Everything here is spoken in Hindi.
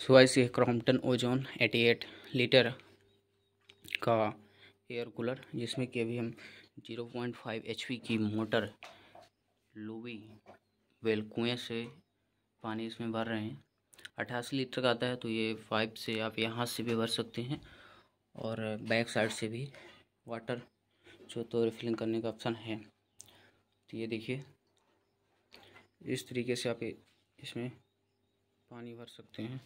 सुबह से Crompton Ozone eighty eight litre air cooler कूलर जिसमें कि अभी हम 0.5 एचपी की मोटर लूवी वेल कुएँ से पानी इसमें भर रहे हैं अट्ठासी लीटर का आता है तो ये पाइप से आप यहाँ से भी भर सकते हैं और बैक साइड से भी वाटर जो तो रिफिलिंग करने का ऑप्शन है तो ये देखिए इस तरीके से आप इसमें पानी भर सकते हैं